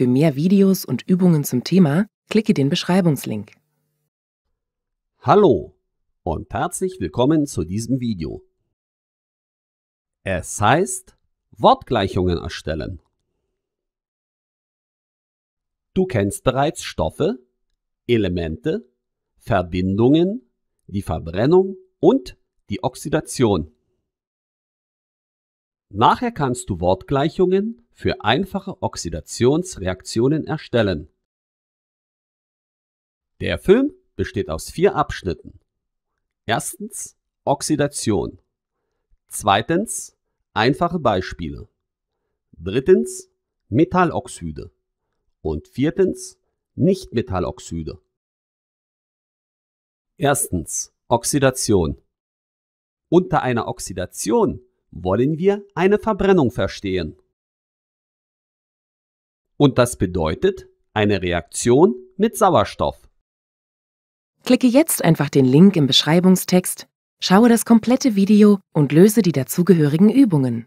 Für mehr Videos und Übungen zum Thema klicke den Beschreibungslink. Hallo und herzlich willkommen zu diesem Video. Es heißt Wortgleichungen erstellen. Du kennst bereits Stoffe, Elemente, Verbindungen, die Verbrennung und die Oxidation. Nachher kannst du Wortgleichungen für einfache Oxidationsreaktionen erstellen. Der Film besteht aus vier Abschnitten. Erstens Oxidation. Zweitens einfache Beispiele. Drittens Metalloxide. Und viertens Nichtmetalloxide. Erstens Oxidation. Unter einer Oxidation wollen wir eine Verbrennung verstehen. Und das bedeutet eine Reaktion mit Sauerstoff. Klicke jetzt einfach den Link im Beschreibungstext, schaue das komplette Video und löse die dazugehörigen Übungen.